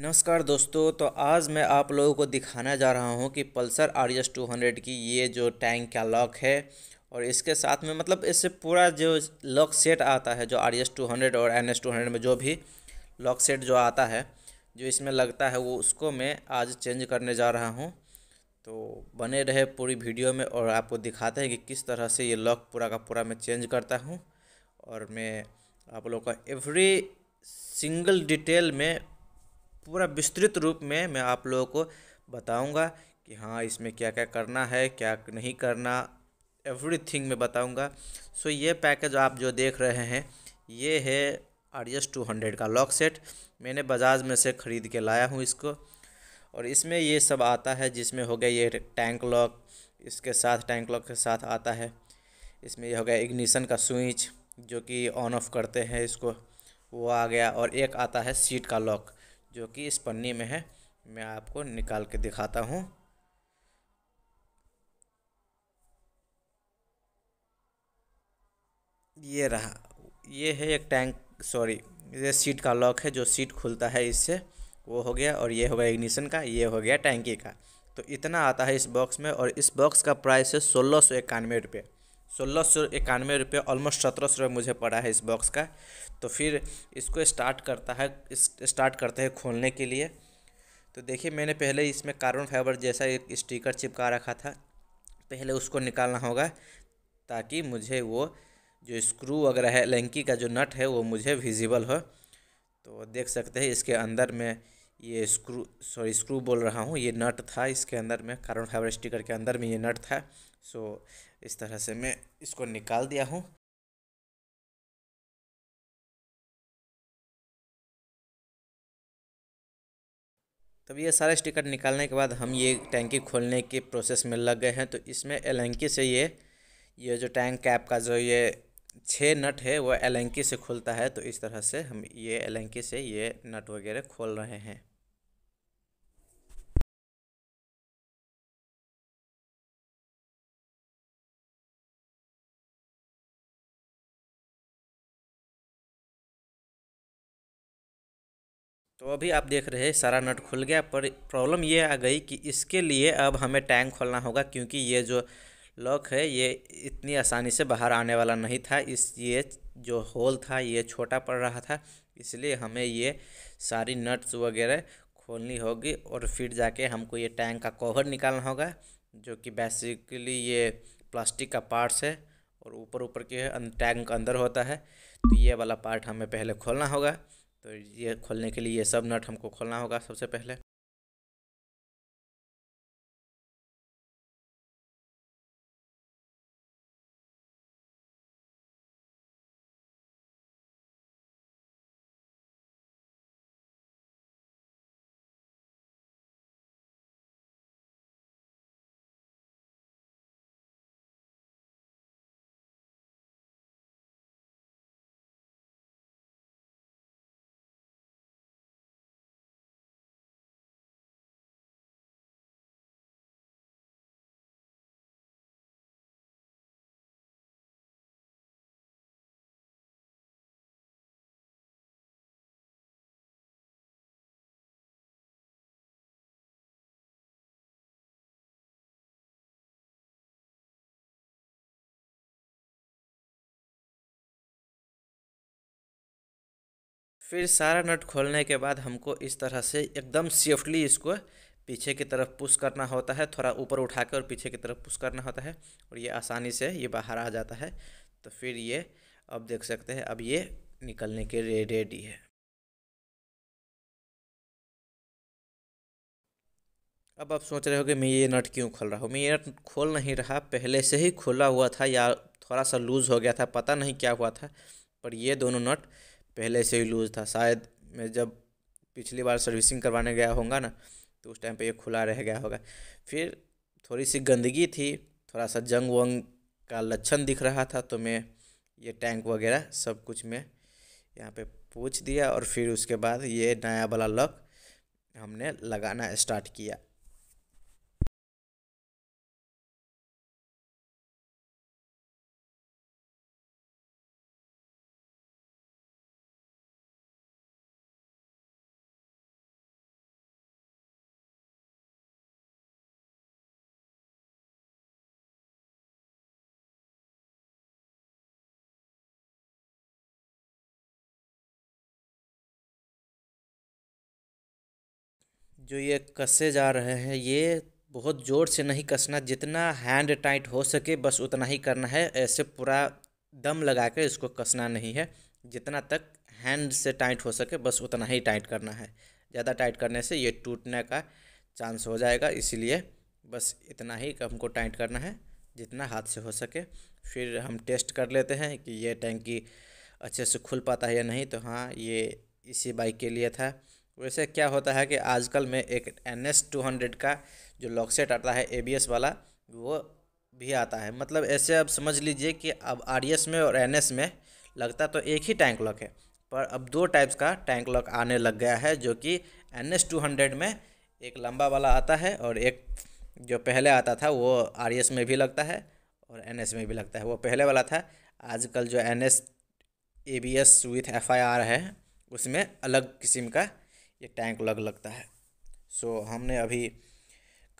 नमस्कार दोस्तों तो आज मैं आप लोगों को दिखाने जा रहा हूँ कि Pulsar R S two hundred की ये जो टैंक का लॉक है और इसके साथ में मतलब इससे पूरा जो लॉक सेट आता है जो आर एस टू हंड्रेड और एन एस टू हंड्रेड में जो भी लॉक सेट जो आता है जो इसमें लगता है वो उसको मैं आज चेंज करने जा रहा हूँ तो बने रहे पूरी वीडियो में और आपको दिखाते हैं कि किस तरह से ये लॉक पूरा का पूरा मैं चेंज करता हूँ और मैं आप लोग का एवरी सिंगल डिटेल में पूरा विस्तृत रूप में मैं आप लोगों को बताऊंगा कि हाँ इसमें क्या क्या करना है क्या नहीं करना एवरीथिंग मैं बताऊंगा सो ये पैकेज आप जो देख रहे हैं ये है आर एस टू हंड्रेड का लॉक सेट मैंने बजाज में से ख़रीद के लाया हूँ इसको और इसमें ये सब आता है जिसमें हो गया ये टैंक लॉक इसके साथ टैंक लॉक के साथ आता है इसमें ये हो गया इग्निशन का स्विच जो कि ऑन ऑफ करते हैं इसको वो आ गया और एक आता है सीट का लॉक जो कि इस पन्नी में है मैं आपको निकाल के दिखाता हूँ ये रहा ये है एक टैंक सॉरी ये सीट का लॉक है जो सीट खुलता है इससे वो हो गया और ये हो गया इग्निशन का ये हो गया टैंकी का तो इतना आता है इस बॉक्स में और इस बॉक्स का प्राइस है सोलह सौ इक्यानवे रुपये सोलह सौ इक्यानवे रुपये ऑलमोस्ट सत्रह सौ रुपये मुझे पड़ा है इस बॉक्स का तो फिर इसको स्टार्ट करता है स्टार्ट करते हैं खोलने के लिए तो देखिए मैंने पहले इसमें कार्बन फाइबर जैसा एक स्टिकर चिपका रखा था पहले उसको निकालना होगा ताकि मुझे वो जो स्क्रू वगैरह है लंकी का जो नट है वो मुझे विजिबल हो तो देख सकते हैं इसके अंदर में ये स्क्रू सॉरी स्क्रू बोल रहा हूँ ये नट था इसके अंदर में कार्बन फाइबर स्टिकर के अंदर में ये नट था सो इस तरह से मैं इसको निकाल दिया हूँ तब ये सारा स्टिकर निकालने के बाद हम ये टैंकी खोलने के प्रोसेस में लग गए हैं तो इसमें एलंकी से ये ये जो टैंक कैप का जो ये छः नट है वो एलंकी से खुलता है तो इस तरह से हम ये एलंकी से ये नट वगैरह खोल रहे हैं तो अभी आप देख रहे हैं सारा नट खुल गया पर प्रॉब्लम ये आ गई कि इसके लिए अब हमें टैंक खोलना होगा क्योंकि ये जो लॉक है ये इतनी आसानी से बाहर आने वाला नहीं था इस ये जो होल था ये छोटा पड़ रहा था इसलिए हमें ये सारी नट्स वगैरह खोलनी होगी और फिर जाके हमको ये टैंक का कवर निकालना होगा जो कि बेसिकली ये प्लास्टिक का पार्ट्स है और ऊपर ऊपर के अं-, टैंक अंदर होता है तो ये वाला पार्ट हमें पहले खोलना होगा तो ये खोलने के लिए ये सब नट हमको खोलना होगा सबसे पहले फिर सारा नट खोलने के बाद हमको इस तरह से एकदम सेफ्टली इसको पीछे की तरफ पुश करना होता है थोड़ा ऊपर उठा कर और पीछे की तरफ पुश करना होता है और ये आसानी से ये बाहर आ जाता है तो फिर ये अब देख सकते हैं अब ये निकलने के लिए रेडी है अब आप सोच रहे हो कि मैं ये नट क्यों खोल रहा हूँ मैं ये नट खोल नहीं रहा पहले से ही खोला हुआ था या थोड़ा सा लूज़ हो गया था पता नहीं क्या हुआ था पर ये दोनों नट पहले से ही लूज़ था शायद मैं जब पिछली बार सर्विसिंग करवाने गया होगा ना तो उस टाइम पे ये खुला रह गया होगा फिर थोड़ी सी गंदगी थी थोड़ा सा जंग वंग का लक्षण दिख रहा था तो मैं ये टैंक वगैरह सब कुछ मैं यहाँ पे पूछ दिया और फिर उसके बाद ये नया वाला लक हमने लगाना स्टार्ट किया जो ये कसे जा रहे हैं ये बहुत ज़ोर से नहीं कसना जितना हैंड टाइट हो सके बस उतना ही करना है ऐसे पूरा दम लगा कर इसको कसना नहीं है जितना तक हैंड से टाइट हो सके बस उतना ही टाइट करना है ज़्यादा टाइट करने से ये टूटने का चांस हो जाएगा इसीलिए बस इतना ही हमको टाइट करना है जितना हाथ से हो सके फिर हम टेस्ट कर लेते हैं कि ये टैंकी अच्छे से खुल पाता है या नहीं तो हाँ ये इसी बाइक के लिए था वैसे क्या होता है कि आजकल में एक एन एस टू हंड्रेड का जो लॉकसेट आता है ए बी एस वाला वो भी आता है मतलब ऐसे अब समझ लीजिए कि अब आर एस e में और एन एस में लगता तो एक ही टैंक लॉक है पर अब दो टाइप्स का टैंक लॉक आने लग गया है जो कि एन एस टू हंड्रेड में एक लंबा वाला आता है और एक जो पहले आता था वो आर एस e में भी लगता है और एन एस में भी लगता है वो पहले वाला था आजकल जो N S A B S with F I R है उसमें अलग किस्म का ये टैंक लग लगता है सो हमने अभी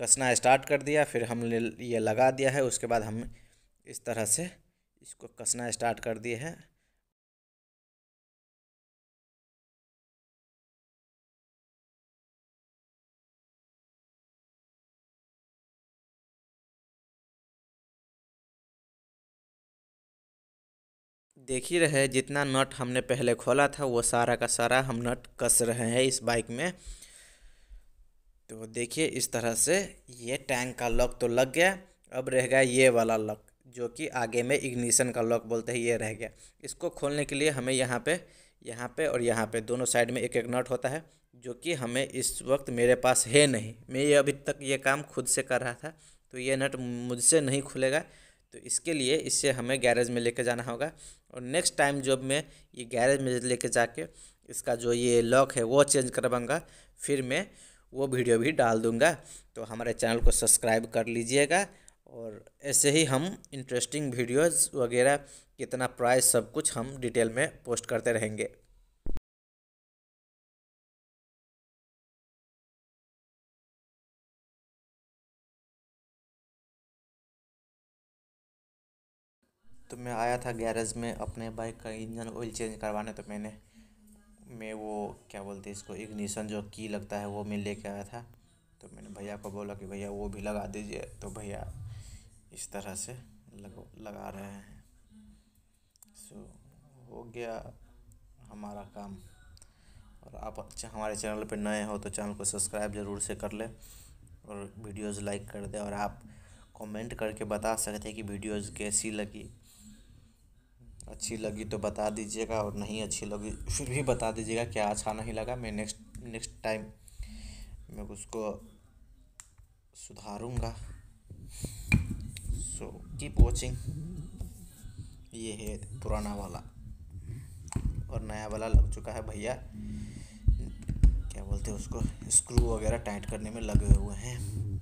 कसना स्टार्ट कर दिया फिर हमने ये लगा दिया है उसके बाद हम इस तरह से इसको कसना स्टार्ट कर दिए हैं देख ही रहे जितना नट हमने पहले खोला था वो सारा का सारा हम नट कस रहे हैं इस बाइक में तो देखिए इस तरह से ये टैंक का लॉक तो लग गया अब रह गया ये वाला लॉक जो कि आगे में इग्निशन का लॉक बोलते हैं ये रह गया इसको खोलने के लिए हमें यहाँ पे यहाँ पे और यहाँ पे दोनों साइड में एक एक नट होता है जो कि हमें इस वक्त मेरे पास है नहीं मैं ये अभी तक ये काम खुद से कर रहा था तो ये नट मुझसे नहीं खुलेगा तो इसके लिए इससे हमें गैरेज में लेके जाना होगा और नेक्स्ट टाइम जब मैं ये गैरेज में लेके जाके इसका जो ये लॉक है वो चेंज करवाऊँगा फिर मैं वो वीडियो भी डाल दूँगा तो हमारे चैनल को सब्सक्राइब कर लीजिएगा और ऐसे ही हम इंटरेस्टिंग वीडियोज़ वगैरह कितना प्राइस सब कुछ हम डिटेल में पोस्ट करते रहेंगे तो मैं आया था गैरेज में अपने बाइक का इंजन ऑयल चेंज करवाने तो मैंने मैं वो क्या बोलते हैं इसको इग्निशन जो की लगता है वो मैं लेके आया था तो मैंने भैया को बोला कि भैया वो भी लगा दीजिए तो भैया इस तरह से लग, लगा रहे हैं सो so, हो गया हमारा काम और आप हमारे चैनल पर नए हो तो चैनल को सब्सक्राइब ज़रूर से कर लें और वीडियोज़ लाइक कर दें और आप कमेंट करके बता सकते हैं कि वीडियोज़ कैसी लगी अच्छी लगी तो बता दीजिएगा और नहीं अच्छी लगी फिर भी बता दीजिएगा क्या अच्छा नहीं लगा मैं नेक्स्ट नेक्स्ट टाइम मैं उसको सुधारूँगा सो कीप वॉचिंग ये है पुराना वाला और नया वाला लग चुका है भैया क्या बोलते हैं उसको स्क्रू वगैरह टाइट करने में लगे हुए हैं